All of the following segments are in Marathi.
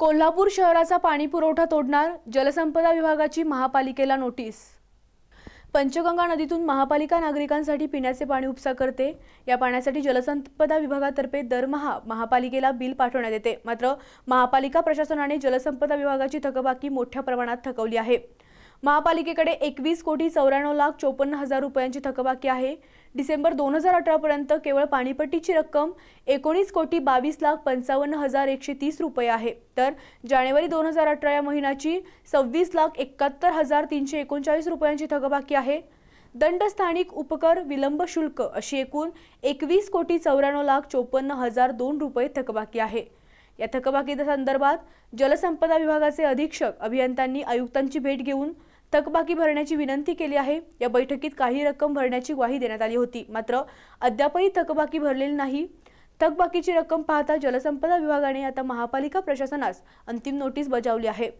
कोल्हापूर शहराचा पाणी पुरवठा तोडणार जलसंपदा विभागाची महापालिकेला नोटीस पंचगंगा नदीतून महापालिका नागरिकांसाठी पिण्याचे पाणी उपसा करते या पाण्यासाठी जलसंपदा विभागातर्फे दरमहा महापालिकेला बिल पाठवण्यात येते मात्र महापालिका प्रशासनाने जलसंपदा विभागाची थकबाकी मोठ्या प्रमाणात थकवली आहे महापालिकेकडे एकवीस कोटी चौऱ्याण्णव लाख चोपन्न हजार रुपयांची थकबाकी आहे डिसेंबर दोन हजार अठरापर्यंत केवळ पाणीपट्टीची रक्कम एकोणीस कोटी बावीस लाख पंचावन्न हजार एकशे तीस रुपये आहे तर जानेवारी दोन हजार अठरा या महिन्याची सव्वीस लाख एकाहत्तर हजार तीनशे एकोणचाळीस रुपयांची थकबाकी आहे दंड स्थानिक उपकर विलंब शुल्क अशी एकूण एकवीस कोटी चौऱ्याण्णव लाख चोपन्न हजार दोन रुपये थकबाकी आहे या थकबाकी संदर्भात जलसंपदा विभागाचे अधीक्षक अभियंत्यांनी आयुक्तांची भेट घेऊन थकबाकी भरण्याची विनंती केली आहे या बैठकीत काही रक्कम भरण्याची ग्वाही देण्यात आली होती मात्र अद्यापही थकबाकी भरलेली नाही थकबाकीची रक्कम पाहता जलसंपदा विभागाने आता महापालिका प्रशासनास अंतिम नोटीस बजावली आहे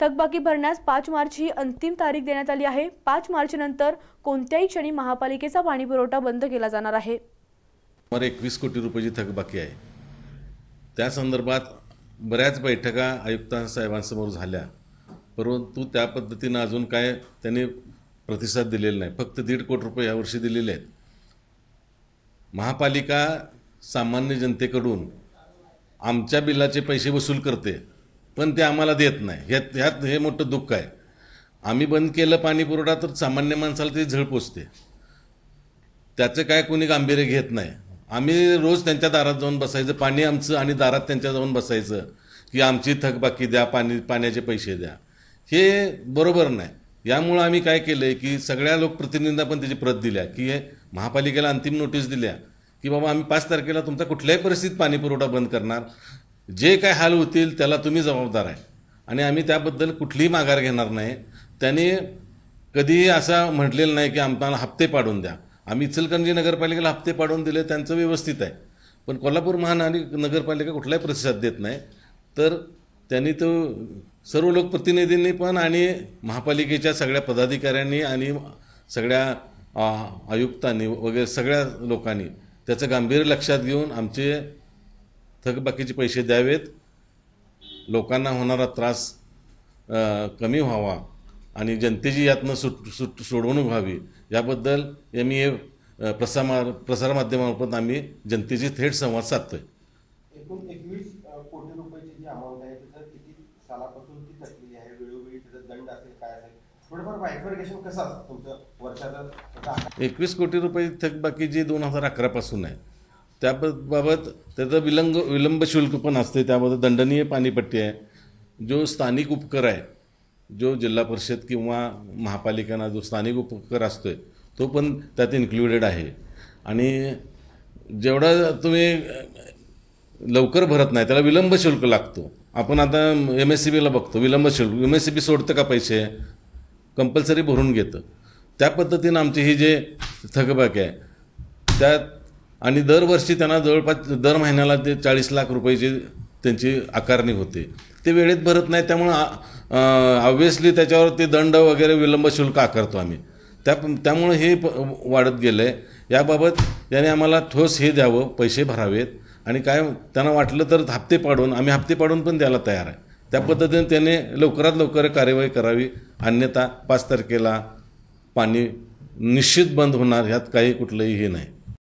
थकबाकी भरण्यास पाच मार्च ही अंतिम तारीख देण्यात आली आहे पाच मार्च नंतर कोणत्याही क्षणी महापालिकेचा पाणी पुरवठा बंद केला जाणार आहे सुमारे एकवीस कोटी रुपयाची थकबाकी आहे त्या संदर्भात बऱ्याच बैठका आयुक्तांसाहेबांसमोर झाल्या परंतु त्या पद्धतीनं अजून काय त्यांनी प्रतिसाद दिलेला नाही फक्त दीड कोटी रुपये यावर्षी दिलेले आहेत महापालिका सामान्य जनतेकडून आमच्या बिलाचे पैसे वसूल करते पण ते आम्हाला देत नाही ह्यात ह्यात हे मोठं दुःख आहे आम्ही बंद केलं पाणीपुरवठा तर सामान्य माणसाला ते झळ पोचते त्याचं काय कोणी गांभीर्य घेत नाही आम्ही रोज त्यांच्या दारात जाऊन बसायचं पाणी आमचं आणि दारात त्यांच्या जाऊन बसायचं की आमची थकबाकी द्या पाणी पाण्याचे पैसे द्या हे बरोबर नाही यामुळं आम्ही काय केलं आहे की सगळ्या लोकप्रतिनिधींना पण त्याची प्रत दिल्या की महापालिकेला अंतिम नोटीस दिल्या की बाबा आम्ही पाच तारखेला तुमचा कुठल्याही परिस्थितीत पाणीपुरवठा बंद करणार जे काय हाल होतील त्याला तुम्ही जबाबदार आहे आणि आम्ही त्याबद्दल कुठलीही माघार घेणार नाही त्याने कधीही असं म्हटलेलं नाही की आम्हाला हप्ते पाडून द्या आम्ही इचलकरंजी नगरपालिकेला हप्ते पाडून दिले त्यांचं व्यवस्थित आहे पण कोल्हापूर महानगरपालिका कुठलाही प्रतिसाद देत नाही तर त्यांनी तो सर्व लोकप्रतिनिधींनी पण आणि महापालिकेच्या सगळ्या पदाधिकाऱ्यांनी आणि सगळ्या आयुक्तांनी वगैरे सगळ्या लोकांनी त्याचं गांभीर्य लक्षात घेऊन आमचे थकबाकीचे पैसे द्यावेत लोकांना होणारा त्रास कमी व्हावा आणि जनतेची यातनं सुट सुट सोडवणूक व्हावी याबद्दल या मी e ए प्रसार प्रसारमाध्यमामार्फत आम्ही जनतेची थेट संवाद साधतोय एकवीस कोटी रुपये थकबाकी जी दोन हजार अकरापासून आहे त्याबाबत त्याचं विलंब विलंब शुल्क पण असते त्यामध्ये दंडनीय पाणीपट्टी आहे जो स्थानिक उपकर आहे जो जिल्हा परिषद किंवा महापालिकांना जो स्थानिक उपकर असतो तो पण त्यात इन्क्लुडेड आहे आणि जेवढा तुम्ही लवकर भरत नाही त्याला विलंब शुल्क लागतो आपण आता एम एस सी बीला बघतो विलंब शुल्क एम एस सी बी सोडतं का पैसे कंपल्सरी भरून घेतं त्या पद्धतीनं आमची ही जे थकबाकी आहे त्यात आणि दरवर्षी त्यांना जवळपास दर महिन्याला ते चाळीस लाख रुपयाची त्यांची आकारणी होते ते वेळेत भरत नाही त्यामुळं ऑब्वियसली त्याच्यावर ते दंड वगैरे विलंब शुल्क आकारतो आम्ही त्या त्यामुळं हे प वाढत गेलं आहे याबाबत त्याने आम्हाला ठोस हे द्यावं पैसे भरावेत आणि काय त्यांना वाटलं तर हप्ते पाडून आम्ही हप्ते पाडून पण द्यायला तयार आहे त्या पद्धतीने त्याने लवकरात लवकर कार्यवाही करावी अन्यथा पाच तारखेला पाणी निश्चित बंद होणार ह्यात काही कुठलंही हे नाही